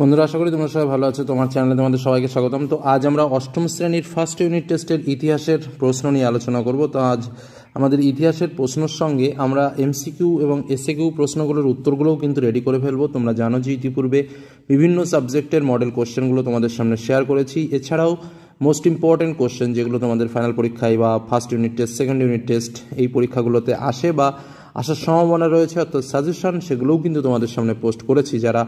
বন্ধুরা আশা করি তোমরা সবাই ভালো আছো তোমার চ্যানেলে তোমাদের সবাইকে স্বাগতম তো আজ আমরা অষ্টম শ্রেণীর ফার্স্ট ইউনিট টেস্টের ইতিহাসের প্রশ্ন নিয়ে আলোচনা করব তো আজ আমাদের ইতিহাসের প্রশ্নর সঙ্গে আমরা এমসিকিউ এবং কিউ প্রশ্নগুলোর উত্তরগুলোও কিন্তু রেডি করে ফেলবো তোমরা জানো যে ইতিপূর্বে বিভিন্ন সাবজেক্টের মডেল কোশ্চেনগুলো তোমাদের সামনে শেয়ার করেছি এছাড়াও মোস্ট ইম্পর্ট্যান্ট কোশ্চেন যেগুলো তোমাদের ফাইনাল পরীক্ষায় বা first unit test second unit test এই পরীক্ষাগুলোতে আসে বা আসার সম্ভাবনা রয়েছে অর্থাৎ সাজেশন সেগুলোও কিন্তু তোমাদের সামনে পোস্ট করেছি যারা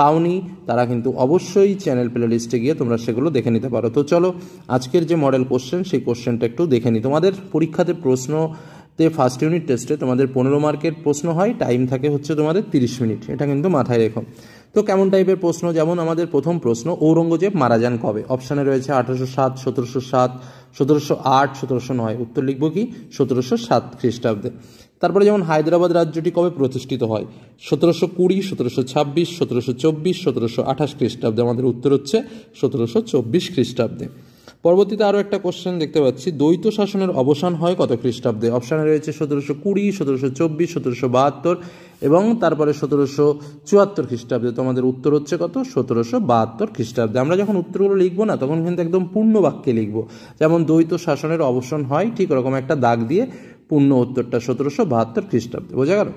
পাওনি তারা কিন্তু অবশ্যই চ্যানেল প্লে লিস্টে গিয়ে তোমরা সেগুলো দেখে নিতে পারো তো চলো আজকের যে মডেল কোশ্চেন সেই কোশ্চেনটা একটু দেখে নিই তোমাদের পরীক্ষাতে প্রশ্ন তে ফার্স্ট ইউনিট টেস্টে তোমাদের পনেরো মার্কের প্রশ্ন হয় টাইম থাকে হচ্ছে তোমাদের তিরিশ মিনিট এটা কিন্তু মাথায় রেখো তো কেমন টাইপের প্রশ্ন যেমন আমাদের প্রথম প্রশ্ন ঔরঙ্গজেব মারা যান কবে অপশানে রয়েছে আঠারোশো সাত সতেরোশো সাত সতেরোশো আট সতেরোশো নয় উত্তর লিখব কি সতেরোশো সাত খ্রিস্টাব্দে তারপরে যেমন হায়দ্রাবাদ রাজ্যটি কবে প্রতিষ্ঠিত হয় সতেরোশো কুড়ি সতেরোশো ছাব্বিশ সতেরোশো চব্বিশ সতেরোশো আঠাশ খ্রিস্টাব্দে আমাদের উত্তর হচ্ছে সতেরোশো চব্বিশ খ্রিস্টাব্দে পরবর্তীতে আরও একটা কোশ্চেন দেখতে পাচ্ছি দ্বৈত শাসনের অবসান হয় কত খ্রিস্টাব্দে অপশানে রয়েছে সতেরোশো কুড়ি সতেরোশো চব্বিশ সতেরোশো বাহাত্তর এবং তারপরে সতেরোশো চুয়াত্তর খ্রিস্টাব্দে তোমাদের উত্তর হচ্ছে কত সতেরোশো বাহাত্তর খ্রিস্টাব্দে আমরা যখন উত্তরগুলো লিখবো না তখন কিন্তু একদম পূর্ণ বাক্যে লিখবো যেমন দ্বৈত শাসনের অবসান হয় ঠিক ওরকম একটা দাগ দিয়ে পূর্ণ উত্তরটা সতেরোশো বাহাত্তর খ্রিস্টাব্দে বোঝা গেল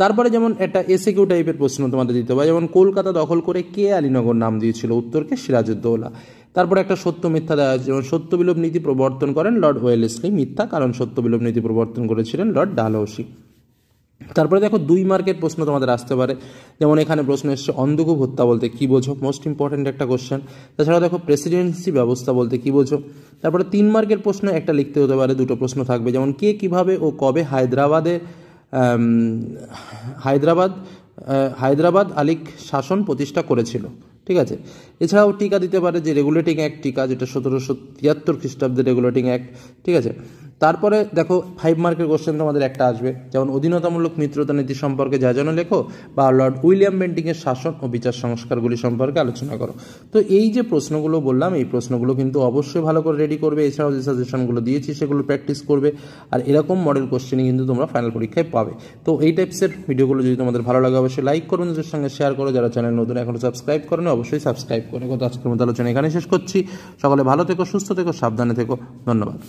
তারপরে যেমন একটা এসএকিউ টাইপের প্রশ্ন তোমাদের দিতে হবে যেমন কলকাতা দখল করে কে আলীনগর নাম দিয়েছিল উত্তরকে সিরাজউদ্দৌলা তারপরে একটা সত্য মিথ্যা দেওয়া হয়েছে যেমন সত্য বিলোপ নীতি প্রবর্তন করেন লর্ড ওয়েলেসলি মিথ্যা কারণ সত্য বিলোপ নীতি প্রবর্তন করেছিলেন লর্ড ডালৌসি তারপরে দেখো দুই মার্কের প্রশ্ন তোমাদের আসতে পারে যেমন এখানে প্রশ্ন এসছে অন্ধকূপ হত্যা বলতে কী বোঝো মোস্ট ইম্পর্ট্যান্ট একটা কোশ্চেন তাছাড়া দেখো প্রেসিডেন্সি ব্যবস্থা বলতে কী বোঝো তারপরে তিন মার্কের প্রশ্ন একটা লিখতে হতে পারে দুটো প্রশ্ন থাকবে যেমন কে কিভাবে ও কবে হায়দ্রাবাদে হায়দ্রাবাদ হায়দ্রাবাদ আলিক শাসন প্রতিষ্ঠা করেছিল ঠিক আছে এছাড়াও টিকা দিতে পারে যে রেগুলেটিং অ্যাক্ট টিকা যেটা সতেরোশো তিয়াত্তর খ্রিস্টাব্দে রেগুলেটিং অ্যাক্ট ঠিক আছে তারপরে দেখো ফাইভ মার্কের কোশ্চেন তোমাদের একটা আসবে যেমন অধীনতামূলক মিত্রতা নীতি সম্পর্কে যা যেন লেখো বা লর্ড উইলিয়াম বেন্টিংয়ের শাসন ও বিচার সংস্কারগুলি সম্পর্কে আলোচনা করো তো এই যে প্রশ্নগুলো বললাম এই প্রশ্নগুলো কিন্তু অবশ্যই ভালো করে রেডি করবে এছাড়াও যে সাজেশনগুলো দিয়েছি সেগুলো প্র্যাকটিস করবে আর এরকম মডেল কোশ্চেনই কিন্তু তোমরা ফাইনাল পরীক্ষায় পাবে তো এই টাইপসের ভিডিওগুলো যদি তোমাদের ভালো লাগে অবশ্যই লাইক করো নিজের সঙ্গে শেয়ার করো যারা চ্যানেল নতুন এখনও সাবস্ক্রাইব করেন অবশ্যই সাবস্ক্রাইব করে গত আজকের মতো আলোচনা এখানে শেষ করছি সকলে ভালো থেকো সুস্থ থেকো সাবধানে থেকো ধন্যবাদ